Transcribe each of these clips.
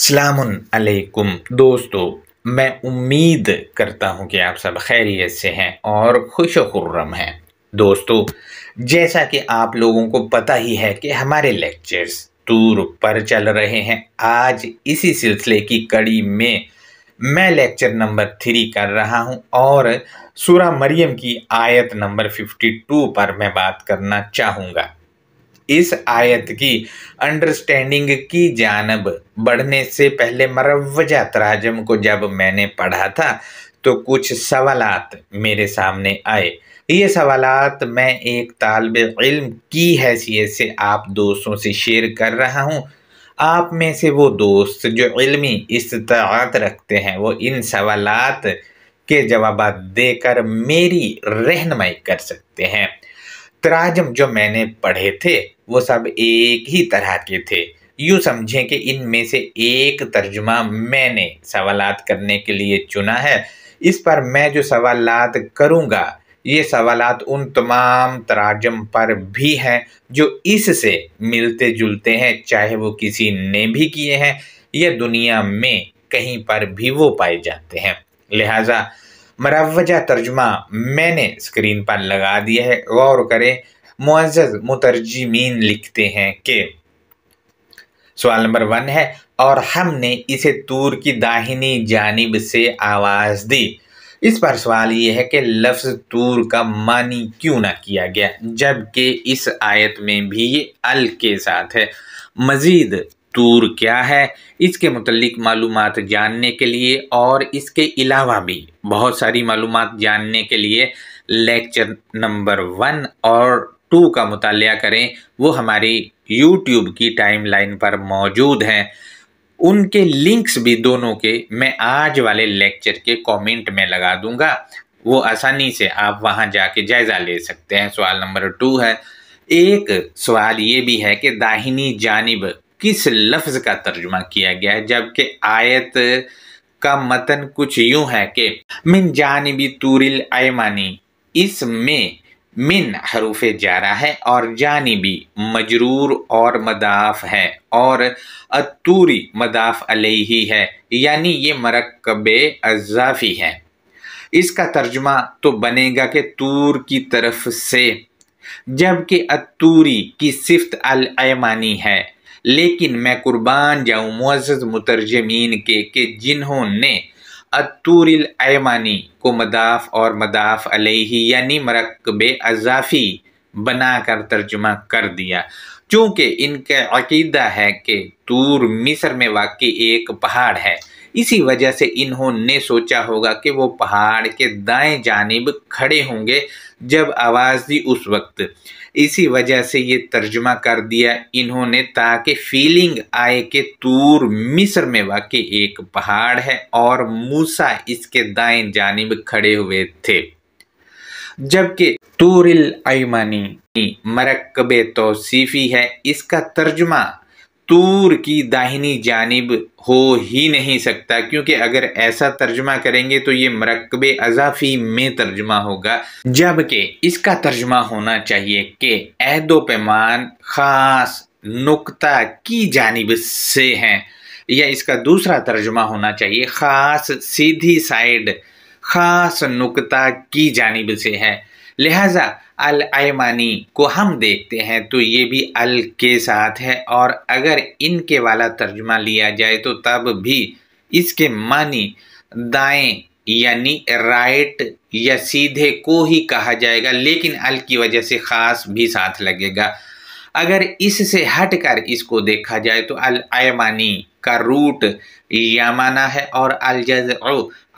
सलामन अलैकुम दोस्तों मैं उम्मीद करता हूँ कि आप सब खैरियत से हैं और खुश खुर्रम हैं दोस्तों जैसा कि आप लोगों को पता ही है कि हमारे लेक्चर्स टूर पर चल रहे हैं आज इसी सिलसिले की कड़ी में मैं लेक्चर नंबर थ्री कर रहा हूं और सूरा मरियम की आयत नंबर फिफ्टी टू पर मैं बात करना चाहूँगा इस आयत की अंडरस्टैंडिंग की जानब बढ़ने से पहले मरवजा तराजम को जब मैंने पढ़ा था तो कुछ सवालात मेरे सामने आए ये सवालात मैं एक तालब इल्म की हैसियत से आप दोस्तों से शेयर कर रहा हूँ आप में से वो दोस्त जो इल्मी इस्तात रखते हैं वो इन सवालात के जवाब देकर मेरी रहनमाई कर सकते हैं तराजम जो मैंने पढ़े थे वो सब एक ही तरह के थे यूँ समझें कि इनमें से एक तर्जुमा मैंने सवालात करने के लिए चुना है इस पर मैं जो सवालात करूँगा ये सवालात उन तमाम तराजम पर भी हैं जो इससे मिलते जुलते हैं चाहे वो किसी ने भी किए हैं या दुनिया में कहीं पर भी वो पाए जाते हैं लिहाजा मरवजा तर्जमा मैंने स्क्रीन पर लगा दिया है गौर करें मुआज़ मुतरजमीन लिखते हैं कि सवाल नंबर वन है और हमने इसे तूर की दाहिनी जानब से आवाज़ दी इस पर सवाल ये है कि लफ्ज़ तूर का मानी क्यों ना किया गया जबकि इस आयत में भी ये अल के साथ है मज़ीद तूर क्या है इसके मतलब मालूम जानने के लिए और इसके अलावा भी बहुत सारी मालूम जानने के लिए लेक्चर नंबर वन और टू का मुताल करें वो हमारी यूट्यूब की टाइमलाइन पर मौजूद हैं उनके लिंक्स भी दोनों के मैं आज वाले लेक्चर के कमेंट में लगा दूंगा वो आसानी से आप वहाँ जाके जायज़ा ले सकते हैं सवाल नंबर टू है एक सवाल ये भी है कि दाहिनी जानब किस लफ्ज का तर्जुमा किया गया है जबकि आयत का मतन कुछ यूं है कि मिन जानबी तूरिल आयमानी इसमें मिन हरूफ जारा है और जानबी मजरूर और मदाफ है और अतूरी मदाफ अलही है यानी ये मरकब अजाफी है इसका तर्जमा तो बनेगा कि तूर की तरफ से जबकि अतूरी की सिफ्त अलमानी है लेकिन मैं कुर्बान जाऊँ मज्ज़ मुतरजमीन के के जिन्होंने अतूरिल अयमानी को मदाफ़ और मदाफ़ अलही यानी मरकब अजाफ़ी बना कर तर्जुमा कर दिया चूँकि इनका अकीदा है कि तूर मिस्र में वाकई एक पहाड़ है इसी वजह से इन्होंने सोचा होगा कि वो पहाड़ के दाएं जानब खड़े होंगे जब आवाज़ दी उस वक्त इसी वजह से ये तर्जमा कर दिया इन्होंने ताकि फीलिंग आए कि तूर मिस्र में वाकई एक पहाड़ है और मूसा इसके दाएं जानब खड़े हुए थे जबकि तूरिल मरकब तोसीफ़ी है इसका तर्जमा तूर की दाहिनी जानब हो ही नहीं सकता क्योंकि अगर ऐसा तर्जमा करेंगे तो ये मरकब अजाफी में तर्जमा होगा जबकि इसका तर्जमा होना चाहिए कि ऐदो पैमान ख़ास नुकता की जानब से हैं या इसका दूसरा तर्जमा होना चाहिए ख़ास सीधी साइड ख़ास नुकता की जानब से है लिहाजा अल ऐमानी को हम देखते हैं तो ये भी अल के साथ है और अगर इनके वाला तर्जमा लिया जाए तो तब भी इसके मानी दाएं यानी राइट या सीधे को ही कहा जाएगा लेकिन अल की वजह से ख़ास भी साथ लगेगा अगर इससे हटकर इसको देखा जाए तो अल आयमानी का रूट यामाना है और अल जज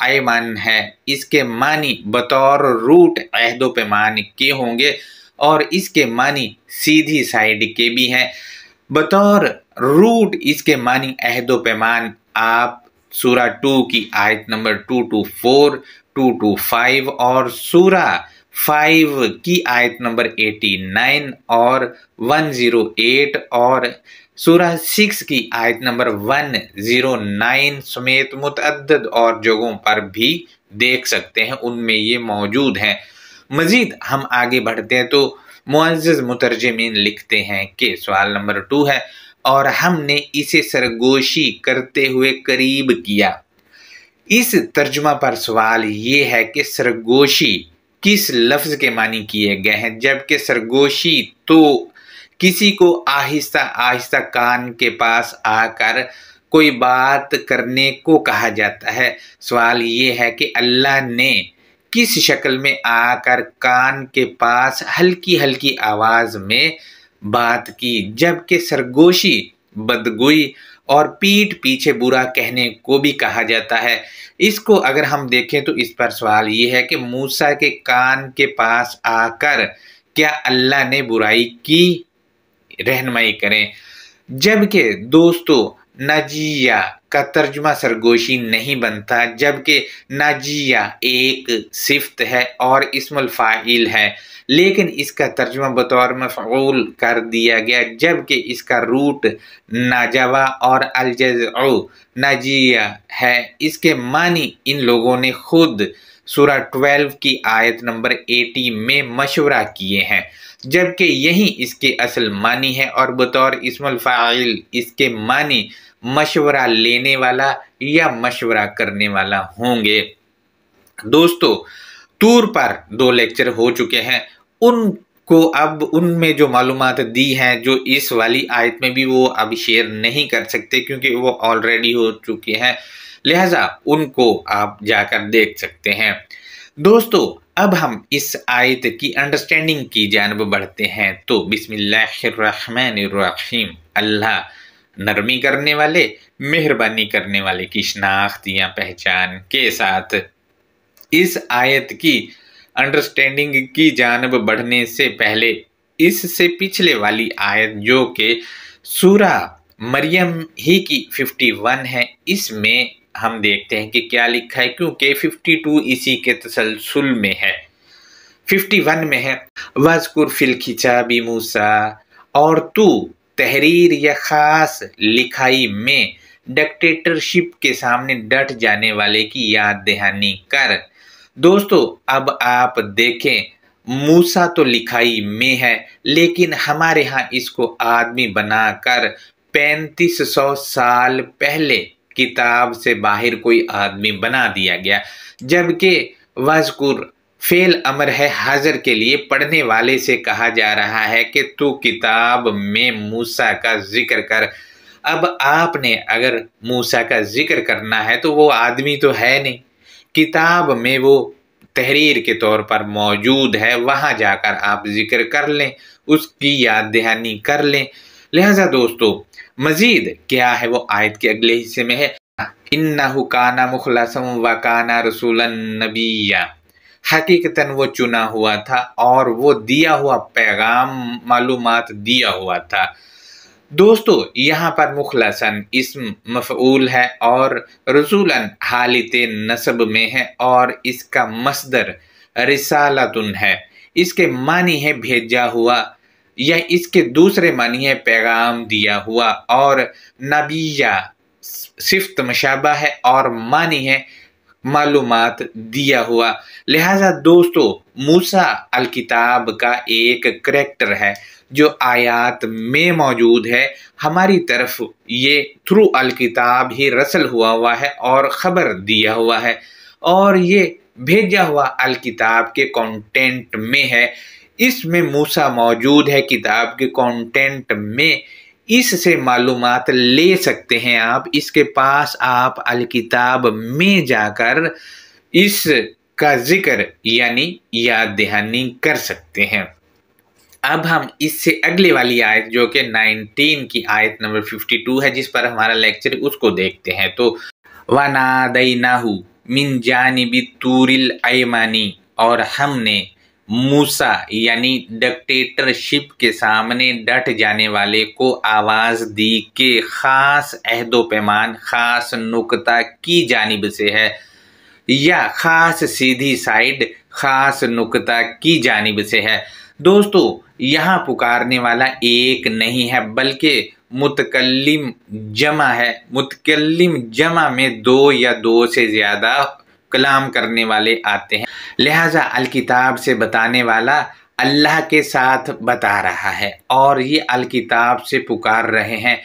आयमान है इसके मानी बतौर रूट अहदो पैमान के होंगे और इसके मानी सीधी साइड के भी हैं बतौर रूट इसके मानी अहदो पैमान आप सूरा टू की आयत number two two four two two five और सूरा फाइव की आयत नंबर एटी नाइन और वन ज़ीरो एट और सूरह सिक्स की आयत नंबर वन ज़ीरो नाइन समेत मुतद और जगहों पर भी देख सकते हैं उनमें ये मौजूद हैं मज़ीद हम आगे बढ़ते हैं तो मुआज़ मुतरजमीन लिखते हैं कि सवाल नंबर टू है और हमने इसे सरगोशी करते हुए करीब किया इस तर्जमा पर सवाल ये है कि सरगोशी किस लफ्ज़ के मानी किए गए हैं जबकि सरगोशी तो किसी को आहिस्ता आहिस्ता कान के पास आकर कोई बात करने को कहा जाता है सवाल ये है कि अल्लाह ने किस शक्ल में आकर कान के पास हल्की हल्की आवाज़ में बात की जबकि सरगोशी बदगुई और पीठ पीछे बुरा कहने को भी कहा जाता है इसको अगर हम देखें तो इस पर सवाल ये है कि मूसा के कान के पास आकर क्या अल्लाह ने बुराई की रहनमई करें जबकि दोस्तों नजिया का तर्जमा सरगोशी नहीं बनता जबकि नजिया एक सिफ्त है और इसमल फ़ाइल है लेकिन इसका तर्जमा बतौर मफूल कर दिया गया जबकि इसका रूट नाजवा और अलज नजिया है इसके मानी इन लोगों ने खुद सूरा 12 की आयत नंबर 80 में मशवरा किए हैं जबकि यही इसके असल मानी है और बतौर इसमल फ़ाइल इसके मानी मशवरा लेने वाला या मशवरा करने वाला होंगे दोस्तों टूर पर दो लेक्चर हो चुके हैं उनको अब उनमें जो मालूम दी हैं जो इस वाली आयत में भी वो अब शेयर नहीं कर सकते क्योंकि वो ऑलरेडी हो चुके हैं लिहाजा उनको आप जाकर देख सकते हैं दोस्तों अब हम इस आयत की अंडरस्टैंडिंग की जानब बढ़ते हैं तो बिसमीम अल्लाह नरमी करने वाले मेहरबानी करने वाले की शनाख्त या पहचान के साथ इस आयत की अंडरस्टैंडिंग की जानब बढ़ने से पहले इससे पिछले वाली आयत जो कि सूरा मरियम ही की 51 है इसमें हम देखते हैं कि क्या लिखा है क्योंकि 52 इसी के तसलसल में है 51 में है वजकुर फिल बी मूसा और तू तहरीर या ख़ास लिखाई में डिक्टेटरशिप के सामने डट जाने वाले की याद दहानी कर दोस्तों अब आप देखें मूसा तो लिखाई में है लेकिन हमारे यहाँ इसको आदमी बनाकर पैंतीस सौ साल पहले किताब से बाहर कोई आदमी बना दिया गया जबकि वजकुर फेल अमर है हाजिर के लिए पढ़ने वाले से कहा जा रहा है कि तू किताब में मूसा का जिक्र कर अब आपने अगर मूसा का जिक्र करना है तो वो आदमी तो है नहीं किताब में वो तहरीर के तौर पर मौजूद है वहाँ जाकर आप जिक्र कर लें उसकी याद दहानी कर लें लिहाजा दोस्तों मज़ीद क्या है वो आयत के अगले हिस्से में है इन्ना हुकाना मुखलसम व काना नबिया नबीया हकीकता वो चुना हुआ था और वो दिया हुआ पैगाम मालूमात दिया हुआ था दोस्तों यहाँ पर मुखलसन इसम मफूल है और रसूलन हालत नसब में है और इसका मसदर रिसालतन है इसके मानी है भेजा हुआ या इसके दूसरे मानी है पैगाम दिया हुआ और नबीया सिफ्त मशाबा है और मानी है मालूम दिया हुआ लिहाजा दोस्तों मूसा अल किताब का एक करेक्टर है जो आयात में मौजूद है हमारी तरफ ये थ्रू अल किताब ही रसल हुआ हुआ है और ख़बर दिया हुआ है और ये भेजा हुआ अल किताब के कंटेंट में है इसमें मूसा मौजूद है किताब के कंटेंट में इससे मालूम ले सकते हैं आप इसके पास आप अल किताब में जाकर इस का जिक्र यानी याद दहानी कर सकते हैं अब हम इससे अगले वाली आयत जो कि 19 की आयत नंबर 52 है जिस पर हमारा लेक्चर उसको देखते हैं तो वना दई नाहू मिन जानबी तूरिल और हमने मूसा यानी डिक्टेटरशिप के सामने डट जाने वाले को आवाज़ दी कि ख़ास अहदो पैमान ख़ास नुकता की जानब से है या ख़ास सीधी साइड ख़ास नुकता की जानब से है दोस्तों यहाँ पुकारने वाला एक नहीं है बल्कि मुतकलम जमा है मुतकलम जमा में दो या दो से ज़्यादा कलाम करने वाले आते हैं लिहाजा अलकिताब से बताने वाला अल्लाह के साथ बता रहा है और ये अलकिताब से पुकार रहे हैं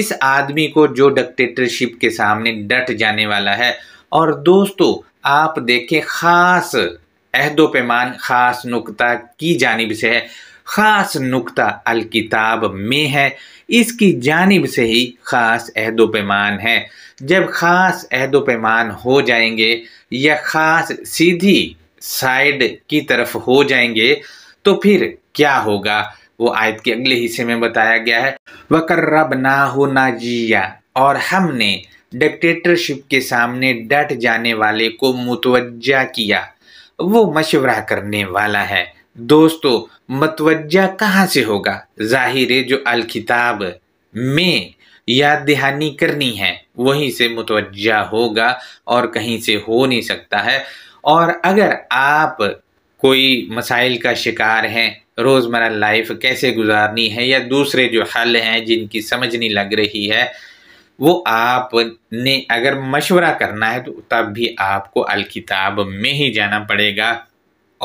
इस आदमी को जो डिक्टेटरशिप के सामने डट जाने वाला है और दोस्तों आप देखें ख़ास अहदोपैमान पैमान ख़ास नुकता की जानब से है ख़ास नुकता किताब में है इसकी जानब से ही ख़ास अहदोपैमान पैमान है जब ख़ास अहद पैमान हो जाएंगे या ख़ास सीधी साइड की तरफ हो जाएंगे तो फिर क्या होगा वो आयत के अगले हिस्से में बताया गया है वकर्रब ना हो ना जिया और हमने डिक्टेटरशिप के सामने डट जाने वाले को मुतवजा किया वो मशवरा करने वाला है दोस्तों मतवजा कहाँ से होगा जाहिर है जो अल किताब में याद दहानी करनी है वहीं से मुतवजा होगा और कहीं से हो नहीं सकता है और अगर आप कोई मसाइल का शिकार हैं रोज़मर लाइफ कैसे गुजारनी है या दूसरे जो हल हैं जिनकी समझ नहीं लग रही है वो आपने अगर मशवरा करना है तो तब भी आपको अलकिताब में ही जाना पड़ेगा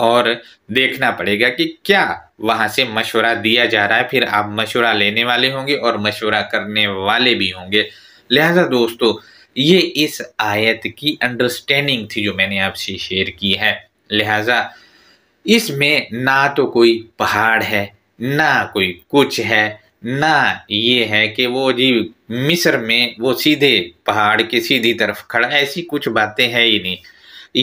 और देखना पड़ेगा कि क्या वहाँ से मशवरा दिया जा रहा है फिर आप मशवरा लेने वाले होंगे और मशवरा करने वाले भी होंगे लिहाजा दोस्तों ये इस आयत की अंडरस्टैंडिंग थी जो मैंने आपसे शेयर की है लिहाजा इसमें ना तो कोई पहाड़ है ना कोई कुछ है ना ये है कि वो जी मिस्र में वो सीधे पहाड़ के सीधी तरफ खड़ा ऐसी कुछ बातें हैं ही नहीं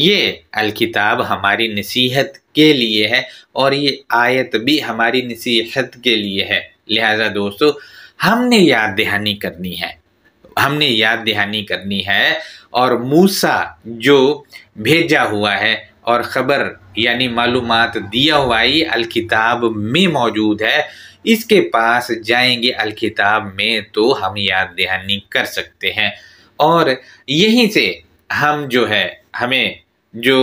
ये अलकिताब हमारी नसीहत के लिए है और ये आयत भी हमारी नसीहत के लिए है लिहाजा दोस्तों हमने याद दहानी करनी है हमने याद दहानी करनी है और मूसा जो भेजा हुआ है और ख़बर यानी मालूम दिया हुआई अलकिताब में मौजूद है इसके पास जाएंगे अलकिताब में तो हम याद दहानी कर सकते हैं और यहीं से हम जो है हमें जो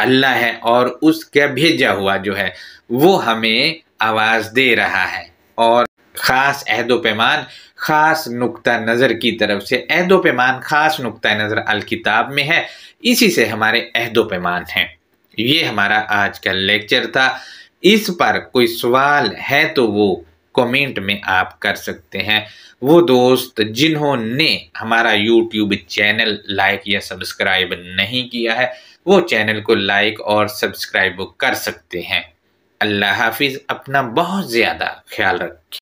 अल्लाह है और उसका भेजा हुआ जो है वो हमें आवाज़ दे रहा है और ख़ास अहदो पैमान ख़ास नुक्ता नज़र की तरफ से अहदो पैमान ख़ास नुक्ता नज़र किताब में है इसी से हमारे अहदो पैमान हैं ये हमारा आज का लेक्चर था इस पर कोई सवाल है तो वो कमेंट में आप कर सकते हैं वो दोस्त जिन्होंने हमारा यूट्यूब चैनल लाइक या सब्सक्राइब नहीं किया है वो चैनल को लाइक और सब्सक्राइब कर सकते हैं अल्लाह हाफिज़ अपना बहुत ज़्यादा ख्याल रखें